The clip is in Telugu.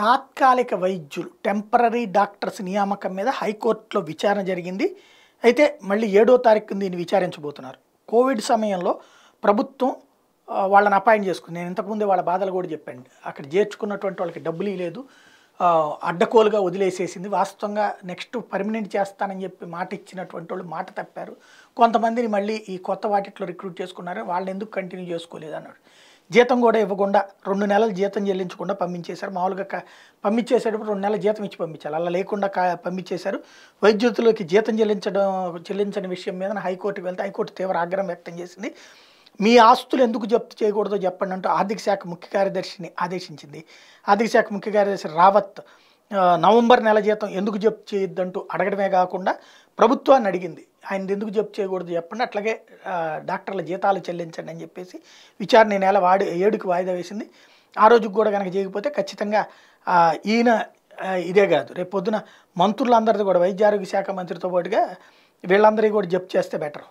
తాత్కాలిక వైద్యులు టెంపరీ డాక్టర్స్ నియామకం మీద హైకోర్టులో విచారణ జరిగింది అయితే మళ్ళీ ఏడో తారీఖు దీన్ని విచారించబోతున్నారు కోవిడ్ సమయంలో ప్రభుత్వం వాళ్ళని అపాయింట్ చేసుకుంది నేను ఇంతకుముందే వాళ్ళ బాధలు కూడా చెప్పాను అక్కడ చేర్చుకున్నటువంటి వాళ్ళకి డబ్బులు లేదు అడ్డకోలుగా వదిలేసేసింది వాస్తవంగా నెక్స్ట్ పర్మనెంట్ చేస్తానని చెప్పి మాట ఇచ్చినటువంటి వాళ్ళు మాట తప్పారు కొంతమందిని మళ్ళీ ఈ కొత్త వాటిట్లో రిక్రూట్ చేసుకున్నారు వాళ్ళని ఎందుకు కంటిన్యూ చేసుకోలేదు అన్నాడు జీతం కూడా ఇవ్వకుండా రెండు నెలలు జీతం చెల్లించకుండా పంపించేశారు మామూలుగా పంపించేసేటప్పుడు రెండు నెలల జీతం ఇచ్చి పంపించాలి అలా లేకుండా కా పంపించేశారు వైద్యుతులకి జీతం చెల్లించడం చెల్లించని విషయం మీద హైకోర్టుకి వెళ్తే హైకోర్టు తీవ్ర ఆగ్రహం వ్యక్తం చేసింది మీ ఆస్తులు ఎందుకు జప్తు చేయకూడదో చెప్పండి అంటూ ఆర్థిక శాఖ ముఖ్య కార్యదర్శిని ఆదేశించింది ఆర్థిక శాఖ ముఖ్య కార్యదర్శి రావత్ నవంబర్ నెల జీతం ఎందుకు జప్ చేయొద్దంటూ అడగడమే కాకుండా ప్రభుత్వాన్ని అడిగింది ఆయన ఎందుకు జప్ చేయకూడదు చెప్పండి అట్లాగే డాక్టర్ల జీతాలు చెల్లించండి అని చెప్పేసి విచారణ నెల వాడి ఏడుకి వాయిదా వేసింది ఆ రోజుకి కూడా కనుక చేయకపోతే ఖచ్చితంగా ఈయన ఇదే కాదు రేపు పొద్దున మంత్రులందరిది కూడా వైద్య ఆరోగ్య శాఖ మంత్రితో పాటుగా వీళ్ళందరికీ కూడా జప్తు చేస్తే బెటర్